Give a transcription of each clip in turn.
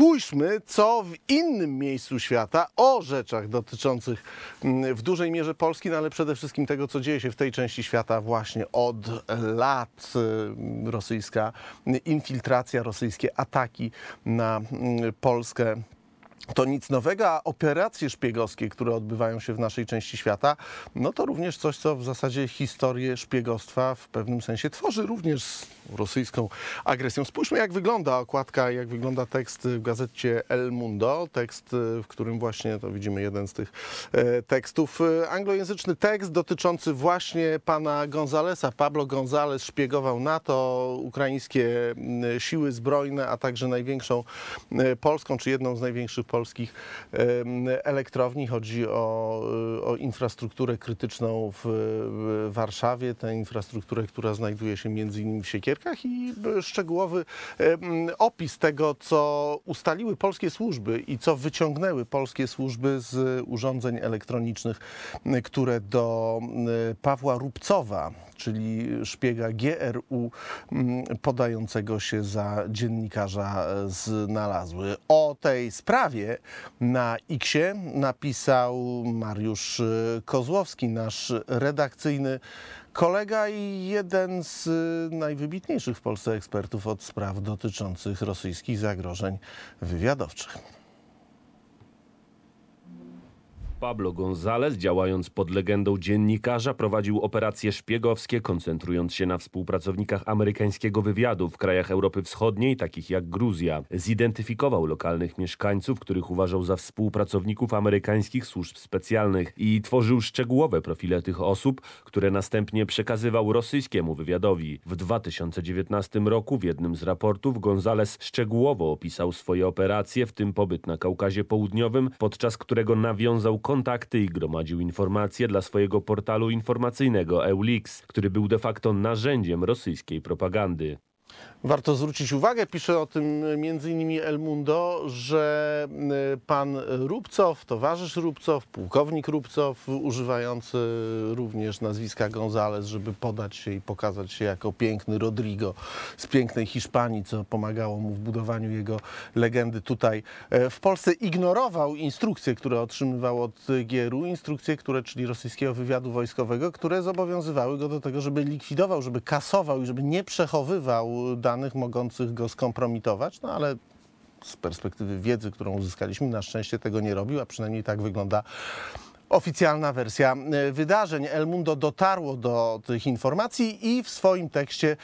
Spójrzmy, co w innym miejscu świata o rzeczach dotyczących mm, w dużej mierze Polski, no ale przede wszystkim tego, co dzieje się w tej części świata właśnie od lat. Y, rosyjska infiltracja, rosyjskie ataki na mm, Polskę. To nic nowego, a operacje szpiegowskie, które odbywają się w naszej części świata, no to również coś, co w zasadzie historię szpiegostwa w pewnym sensie tworzy, również rosyjską agresją. Spójrzmy, jak wygląda okładka, jak wygląda tekst w gazecie El Mundo, tekst, e, w którym właśnie, to widzimy jeden z tych e, tekstów, e, anglojęzyczny tekst dotyczący właśnie pana Gonzalesa. Pablo Gonzales szpiegował NATO, ukraińskie siły zbrojne, a także największą polską, czy jedną z największych polskich elektrowni. Chodzi o, o infrastrukturę krytyczną w Warszawie, tę infrastrukturę, która znajduje się między innymi w Siekierze i szczegółowy opis tego, co ustaliły polskie służby i co wyciągnęły polskie służby z urządzeń elektronicznych, które do Pawła Rubcowa, czyli szpiega GRU podającego się za dziennikarza e, znalazły. O tej sprawie na X napisał Mariusz e, Kozłowski, nasz redakcyjny kolega i jeden z y, najwybitniejszych w Polsce ekspertów od spraw dotyczących rosyjskich zagrożeń wywiadowczych. Pablo González, działając pod legendą dziennikarza, prowadził operacje szpiegowskie, koncentrując się na współpracownikach amerykańskiego wywiadu w krajach Europy Wschodniej, takich jak Gruzja. Zidentyfikował lokalnych mieszkańców, których uważał za współpracowników amerykańskich służb specjalnych i tworzył szczegółowe profile tych osób, które następnie przekazywał rosyjskiemu wywiadowi. W 2019 roku w jednym z raportów González szczegółowo opisał swoje operacje, w tym pobyt na Kaukazie Południowym, podczas którego nawiązał kontakt kontakty i gromadził informacje dla swojego portalu informacyjnego Eulix, który był de facto narzędziem rosyjskiej propagandy. Warto zwrócić uwagę, pisze o tym m.in. El Mundo, że y, pan Rubcow, towarzysz Rubcow, pułkownik Rubcow, używający również nazwiska Gonzales, żeby podać się i pokazać się jako piękny Rodrigo z pięknej Hiszpanii, co pomagało mu w budowaniu jego legendy tutaj e, w Polsce, ignorował instrukcje, które otrzymywał od Gieru, instrukcje, które, czyli rosyjskiego wywiadu wojskowego, które zobowiązywały go do tego, żeby likwidował, żeby kasował i żeby nie przechowywał danych mogących go skompromitować, no ale z perspektywy wiedzy, którą uzyskaliśmy, na szczęście tego nie robił, a przynajmniej tak wygląda oficjalna wersja e, wydarzeń. El Mundo dotarło do tych informacji i w swoim tekście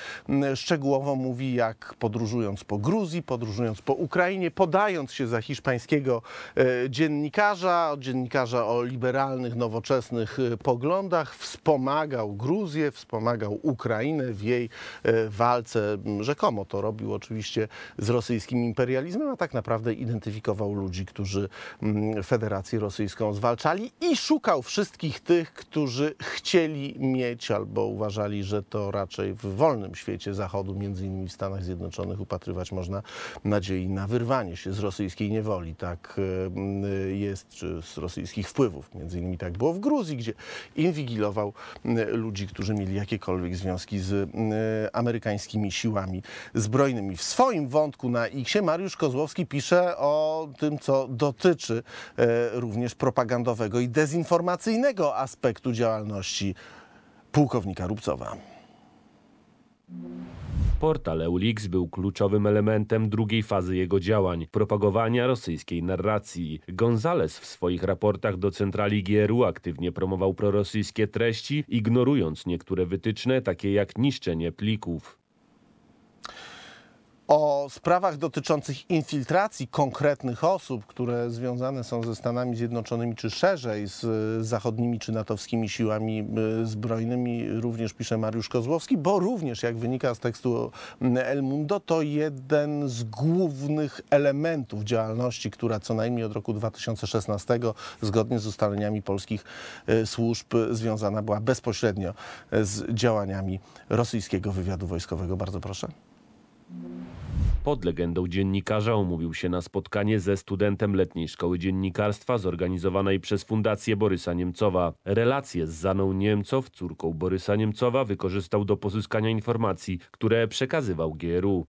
szczegółowo mówi, jak podróżując po Gruzji, podróżując po Ukrainie, podając się za hiszpańskiego e, dziennikarza, dziennikarza o liberalnych, nowoczesnych e, poglądach, wspomagał Gruzję, wspomagał Ukrainę w jej walce. Rzekomo to robił oczywiście z rosyjskim imperializmem, a tak naprawdę identyfikował ludzi, którzy Federację Rosyjską zwalczali i i szukał wszystkich tych, którzy chcieli mieć albo uważali, że to raczej w wolnym świecie Zachodu, między innymi w Stanach Zjednoczonych, upatrywać można nadziei na wyrwanie się z rosyjskiej niewoli. Tak e, jest, czy z rosyjskich wpływów. Między innymi tak było w Gruzji, gdzie inwigilował ludzi, którzy mieli jakiekolwiek związki z amerykańskimi siłami zbrojnymi. W swoim wątku na X Mariusz Kozłowski pisze o tym, co dotyczy e, również propagandowego i dezinformacyjnego aspektu działalności pułkownika Rubcowa. Portal Eulix był kluczowym elementem drugiej fazy jego działań propagowania rosyjskiej narracji. Gonzales w swoich raportach do centrali GRU aktywnie promował prorosyjskie treści, ignorując niektóre wytyczne, takie jak niszczenie plików. O sprawach dotyczących infiltracji konkretnych osób, które związane są ze Stanami Zjednoczonymi czy szerzej z zachodnimi czy natowskimi siłami y, zbrojnymi również pisze Mariusz Kozłowski, bo również jak wynika z tekstu El Mundo to jeden z głównych elementów działalności, która co najmniej od roku 2016 zgodnie z ustaleniami polskich y, służb związana była bezpośrednio z działaniami rosyjskiego wywiadu wojskowego. Bardzo proszę pod legendą dziennikarza umówił się na spotkanie ze studentem Letniej Szkoły Dziennikarstwa zorganizowanej przez Fundację Borysa Niemcowa. Relacje z Zaną Niemcow, córką Borysa Niemcowa, wykorzystał do pozyskania informacji, które przekazywał GRU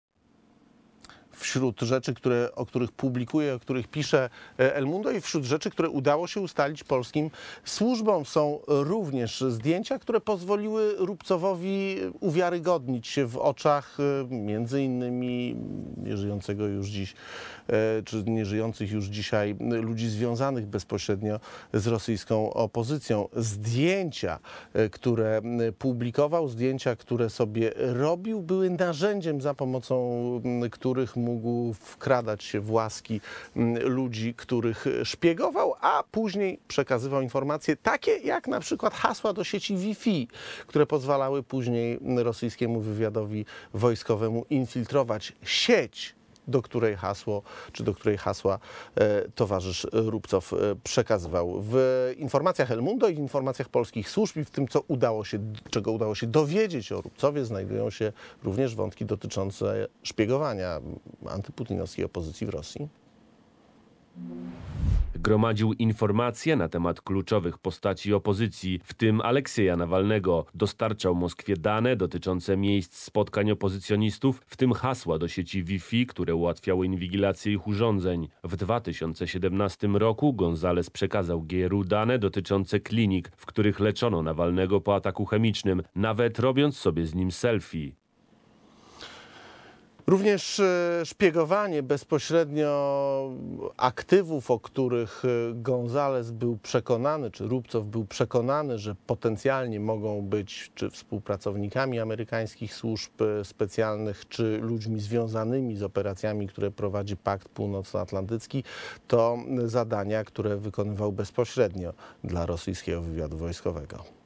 wśród rzeczy, które, o których publikuje, o których pisze El Mundo i wśród rzeczy, które udało się ustalić polskim służbom są również zdjęcia, które pozwoliły Rubcowowi uwiarygodnić się w oczach e, między innymi nieżyjącego już dziś, e, czy nieżyjących już dzisiaj ludzi związanych bezpośrednio z rosyjską opozycją. Zdjęcia, e, które publikował, zdjęcia, które sobie robił, były narzędziem, za pomocą których mógł mógł wkradać się w łaski mm, ludzi, których szpiegował, a później przekazywał informacje takie jak na przykład hasła do sieci Wi-Fi, które pozwalały później rosyjskiemu wywiadowi wojskowemu infiltrować sieć do której hasło, czy do której hasła e, towarzysz Rubcow e, przekazywał. W informacjach Elmundo i informacjach polskich służb i w tym, co udało się, czego udało się dowiedzieć o Rubcowie, znajdują się również wątki dotyczące szpiegowania antyputinowskiej opozycji w Rosji. Gromadził informacje na temat kluczowych postaci opozycji, w tym Aleksieja Nawalnego. Dostarczał Moskwie dane dotyczące miejsc spotkań opozycjonistów, w tym hasła do sieci Wi-Fi, które ułatwiały inwigilację ich urządzeń. W 2017 roku Gonzales przekazał Gieru dane dotyczące klinik, w których leczono Nawalnego po ataku chemicznym, nawet robiąc sobie z nim selfie. Również e, szpiegowanie bezpośrednio aktywów, o których e, Gonzales był przekonany, czy Rubcow był przekonany, że potencjalnie mogą być czy współpracownikami amerykańskich służb e, specjalnych, czy ludźmi związanymi z operacjami, które prowadzi Pakt Północnoatlantycki, to zadania, które wykonywał bezpośrednio dla rosyjskiego wywiadu wojskowego.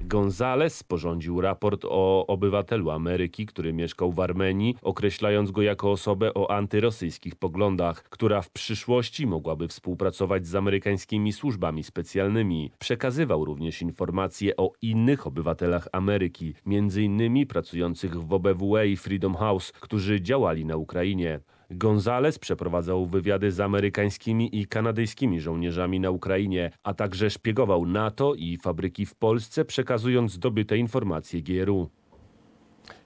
Gonzales sporządził raport o obywatelu Ameryki, który mieszkał w Armenii, określając go jako osobę o antyrosyjskich poglądach, która w przyszłości mogłaby współpracować z amerykańskimi służbami specjalnymi. Przekazywał również informacje o innych obywatelach Ameryki, m.in. pracujących w OBWE i Freedom House, którzy działali na Ukrainie. Gonzales przeprowadzał wywiady z amerykańskimi i kanadyjskimi żołnierzami na Ukrainie, a także szpiegował NATO i fabryki w Polsce, przekazując zdobyte informacje GRU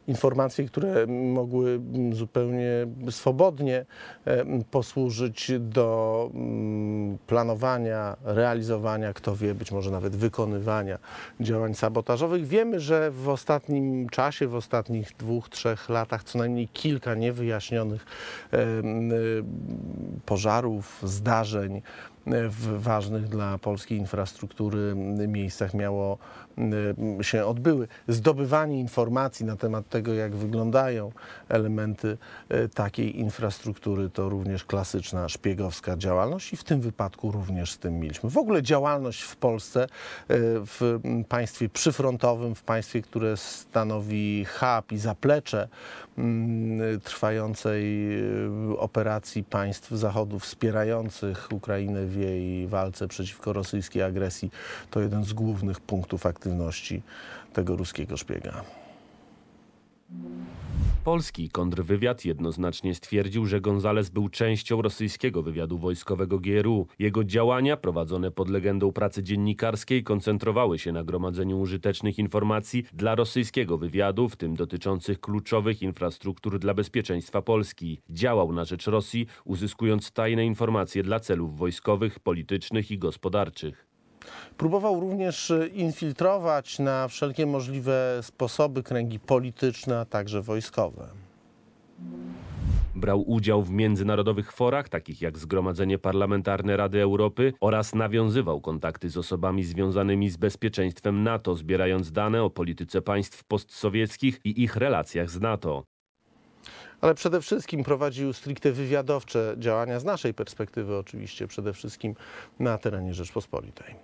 informacje, które mogły zupełnie swobodnie e, posłużyć do mm, planowania, realizowania, kto wie, być może nawet wykonywania działań sabotażowych. Wiemy, że w ostatnim czasie, w ostatnich dwóch, trzech latach co najmniej kilka niewyjaśnionych y, pożarów, zdarzeń w ważnych dla polskiej infrastruktury miejscach miało mm, się odbyły. Zdobywanie informacji na temat tego, jak wyglądają elementy e, takiej infrastruktury, to również klasyczna szpiegowska działalność i w tym wypadku również z tym mieliśmy. W ogóle działalność w Polsce, e, w mm, państwie przyfrontowym, w państwie, które stanowi hub i zaplecze mm, trwającej e, operacji państw Zachodu wspierających Ukrainę w i walce przeciwko rosyjskiej agresji to jeden z głównych punktów aktywności tego ruskiego szpiega. Polski kontrwywiad jednoznacznie stwierdził, że Gonzales był częścią rosyjskiego wywiadu wojskowego GRU. Jego działania, prowadzone pod legendą pracy dziennikarskiej, koncentrowały się na gromadzeniu użytecznych informacji dla rosyjskiego wywiadu, w tym dotyczących kluczowych infrastruktur dla bezpieczeństwa Polski. Działał na rzecz Rosji, uzyskując tajne informacje dla celów wojskowych, politycznych i gospodarczych. Próbował również e, infiltrować na wszelkie możliwe sposoby kręgi polityczne, a także wojskowe. Brał udział w międzynarodowych forach, takich jak Zgromadzenie Parlamentarne Rady Europy oraz nawiązywał kontakty z osobami związanymi z bezpieczeństwem NATO, zbierając dane o polityce państw postsowieckich i ich relacjach z NATO ale przede wszystkim prowadził stricte wywiadowcze działania, z naszej perspektywy oczywiście, przede wszystkim na terenie Rzeczpospolitej.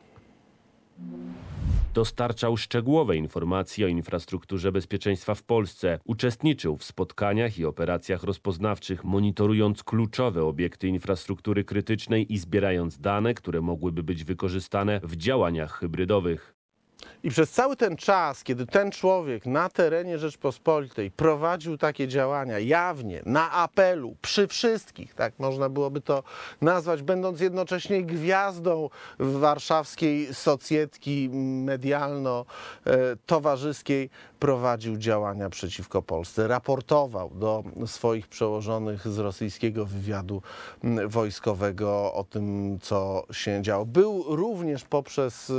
Dostarczał szczegółowe informacje o infrastrukturze bezpieczeństwa w Polsce. Uczestniczył w spotkaniach i operacjach rozpoznawczych, monitorując kluczowe obiekty infrastruktury krytycznej i zbierając dane, które mogłyby być wykorzystane w działaniach hybrydowych. I przez cały ten czas, kiedy ten człowiek na terenie Rzeczpospolitej prowadził takie działania jawnie, na apelu, przy wszystkich, tak można byłoby to nazwać, będąc jednocześnie gwiazdą warszawskiej socjetki medialno-towarzyskiej, prowadził działania przeciwko Polsce. Raportował do swoich przełożonych z rosyjskiego wywiadu mm, wojskowego o tym, co się działo. Był również poprzez e,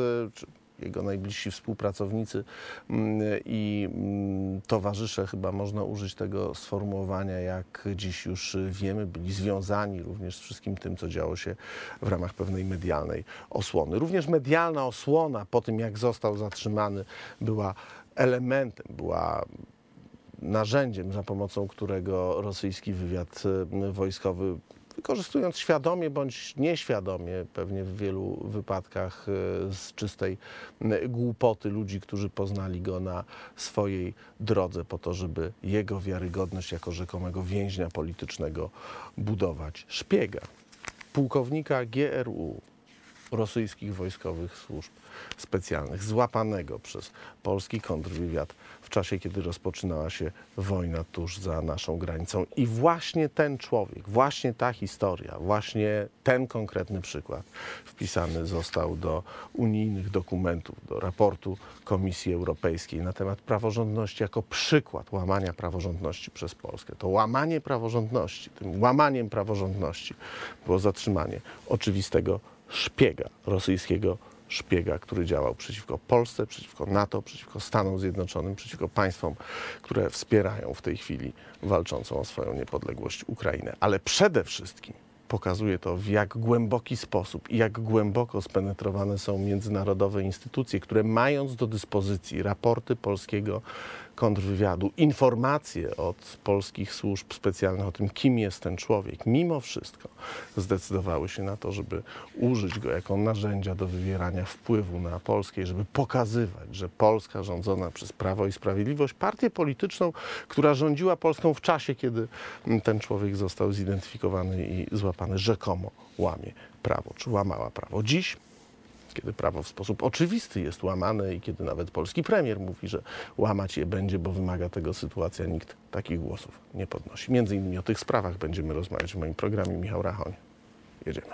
jego najbliżsi współpracownicy mm, i mm, towarzysze, chyba można użyć tego sformułowania, jak dziś już wiemy, byli związani również z wszystkim tym, co działo się w ramach pewnej medialnej osłony. Również medialna osłona po tym, jak został zatrzymany, była elementem, była narzędziem, za pomocą którego rosyjski wywiad e, wojskowy wykorzystując świadomie bądź nieświadomie, pewnie w wielu wypadkach e, z czystej głupoty ludzi, którzy poznali go na swojej drodze, po to, żeby jego wiarygodność jako rzekomego więźnia politycznego budować. Szpiega, pułkownika GRU, rosyjskich wojskowych służb specjalnych, złapanego przez polski kontrwywiad w czasie, kiedy rozpoczynała się wojna tuż za naszą granicą. I właśnie ten człowiek, właśnie ta historia, właśnie ten konkretny przykład wpisany został do unijnych dokumentów, do raportu Komisji Europejskiej na temat praworządności jako przykład łamania praworządności przez Polskę. To łamanie praworządności, tym łamaniem praworządności było zatrzymanie oczywistego szpiega, rosyjskiego szpiega, który działał przeciwko Polsce, przeciwko NATO, przeciwko Stanom Zjednoczonym, przeciwko państwom, które wspierają w tej chwili walczącą o swoją niepodległość Ukrainę. Ale przede wszystkim pokazuje to, w jak głęboki sposób i jak głęboko spenetrowane są międzynarodowe instytucje, które mając do dyspozycji raporty polskiego kontrwywiadu informacje od polskich służb specjalnych o tym, kim jest ten człowiek, mimo wszystko zdecydowały się na to, żeby użyć go jako narzędzia do wywierania wpływu na Polskę i żeby pokazywać, że Polska rządzona przez Prawo i Sprawiedliwość, partię polityczną, która rządziła Polską w czasie, kiedy ten człowiek został zidentyfikowany i złapany, rzekomo łamie prawo, czy łamała prawo. Dziś kiedy prawo w sposób oczywisty jest łamane i kiedy nawet polski premier mówi, że łamać je będzie, bo wymaga tego sytuacja, nikt takich głosów nie podnosi. Między innymi o tych sprawach będziemy rozmawiać w moim programie. Michał Rachoń. Jedziemy.